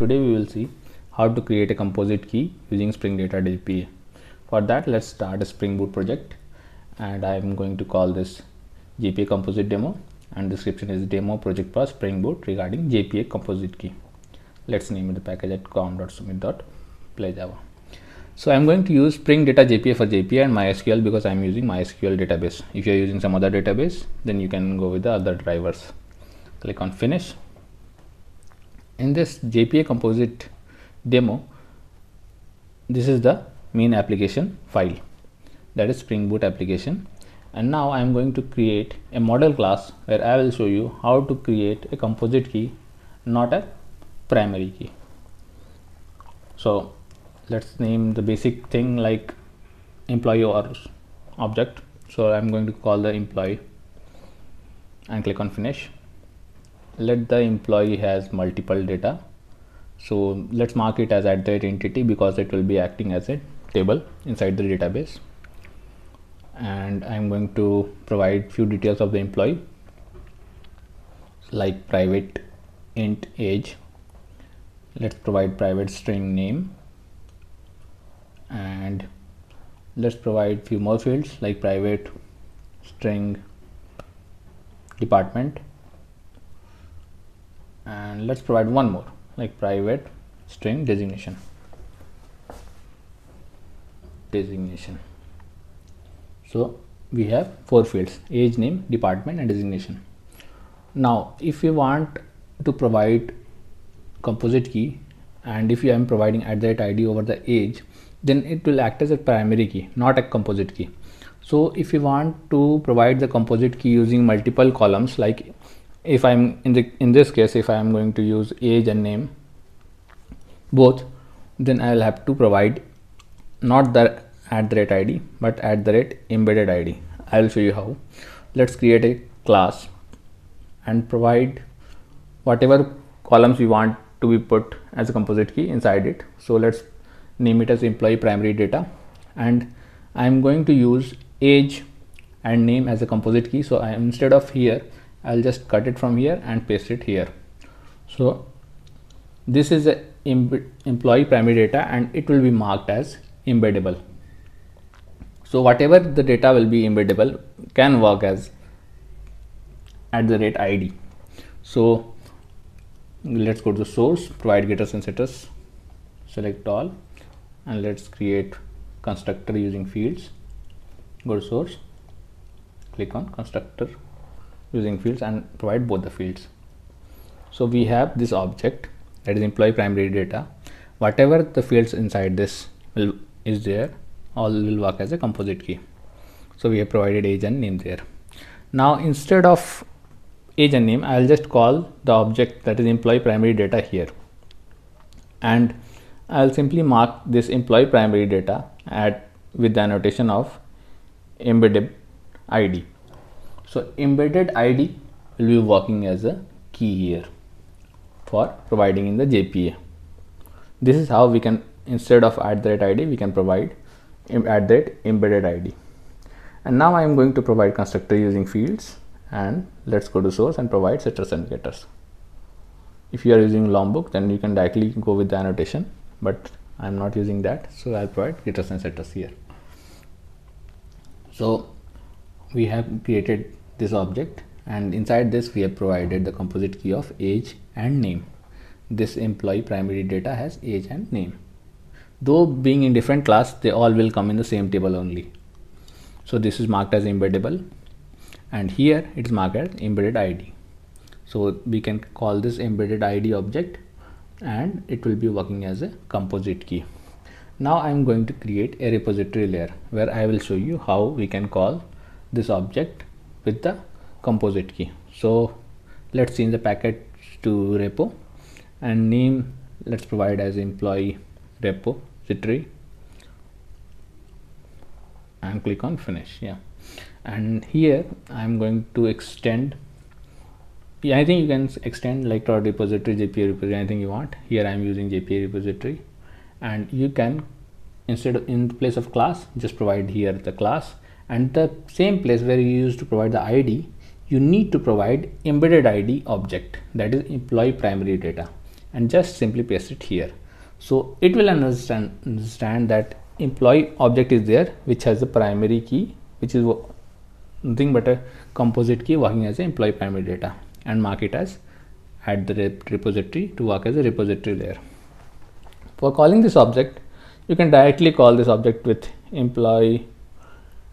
today we will see how to create a composite key using spring data dpa for that let's start a spring boot project and i am going to call this jpa composite demo and description is demo project for spring boot regarding jpa composite key let's name the package at com.submit.playjava so i'm going to use spring data jpa for jpa and mysql because i'm using mysql database if you're using some other database then you can go with the other drivers click on finish in this JPA composite demo this is the main application file that is spring boot application and now I am going to create a model class where I will show you how to create a composite key not a primary key so let's name the basic thing like employee or object so I'm going to call the employee and click on finish let the employee has multiple data so let's mark it as at the entity because it will be acting as a table inside the database and I'm going to provide few details of the employee like private int age let's provide private string name and let's provide few more fields like private string department and let's provide one more like private string designation designation so we have four fields age name department and designation now if you want to provide composite key and if you am providing at that id over the age then it will act as a primary key not a composite key so if you want to provide the composite key using multiple columns like if I'm in the in this case if I am going to use age and name both then I will have to provide not the at the rate ID but at the rate embedded ID I will show you how let's create a class and provide whatever columns we want to be put as a composite key inside it so let's name it as employee primary data and I'm going to use age and name as a composite key so I am instead of here I'll just cut it from here and paste it here so this is a employee primary data and it will be marked as embeddable so whatever the data will be embeddable can work as at the rate id so let's go to source provide getters and setters select all and let's create constructor using fields go to source click on constructor using fields and provide both the fields so we have this object that is employee primary data whatever the fields inside this will is there all will work as a composite key so we have provided age and name there now instead of age and name i'll just call the object that is employee primary data here and i'll simply mark this employee primary data at with the annotation of embedded id so embedded ID will be working as a key here for providing in the JPA. This is how we can instead of add that ID we can provide add that embedded ID. And now I am going to provide constructor using fields and let's go to source and provide setters and getters. If you are using long book then you can directly go with the annotation but I'm not using that so I'll provide getters and setters here. So we have created this object and inside this we have provided the composite key of age and name this employee primary data has age and name though being in different class they all will come in the same table only so this is marked as embeddable and here it is marked as embedded id so we can call this embedded id object and it will be working as a composite key now i'm going to create a repository layer where i will show you how we can call this object with the composite key so let's change the packet to repo and name let's provide as employee repo and click on finish yeah and here i'm going to extend yeah, I think you can extend like our repository, JPA repository, anything you want. Here I'm using JPA repository, and you can instead of in place of class, just provide here the class and the same place where you used to provide the id you need to provide embedded id object that is employee primary data and just simply paste it here so it will understand understand that employee object is there which has the primary key which is nothing but a composite key working as employee primary data and mark it as add the repository to work as a repository layer for calling this object you can directly call this object with employee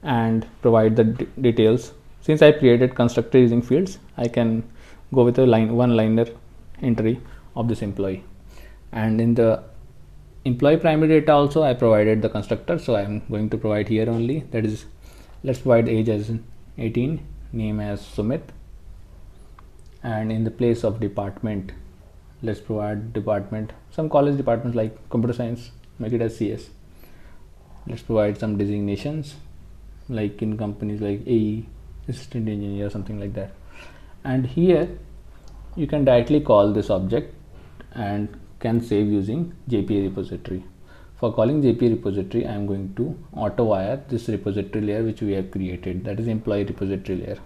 and provide the details. Since I created constructor using fields, I can go with a line one liner entry of this employee. And in the employee primary data also I provided the constructor. So I'm going to provide here only that is let's provide age as 18, name as Sumit and in the place of department let's provide department some college departments like computer science make it as CS let's provide some designations like in companies like A, assistant engineer, something like that. And here you can directly call this object and can save using JPA repository. For calling JPA repository, I am going to auto wire this repository layer which we have created that is employee repository layer.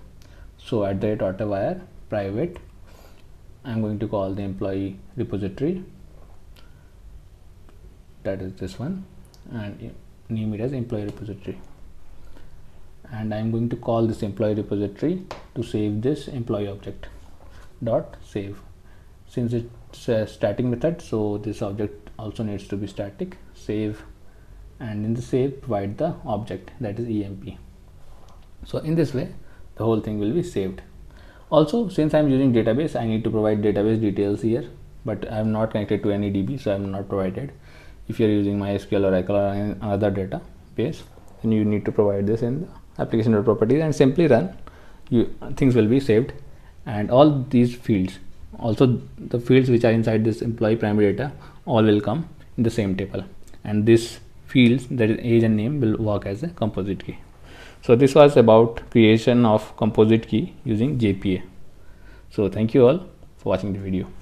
So at the rate auto wire private, I am going to call the employee repository that is this one and name it as employee repository and I'm going to call this employee repository to save this employee object dot save since it's a static method so this object also needs to be static save and in the save provide the object that is emp so in this way the whole thing will be saved also since I'm using database I need to provide database details here but I'm not connected to any DB so I'm not provided if you're using MySQL or Oracle or another database then you need to provide this in the application properties and simply run you things will be saved and all these fields also the fields which are inside this employee primary data all will come in the same table and this fields that is age and name will work as a composite key so this was about creation of composite key using jpa so thank you all for watching the video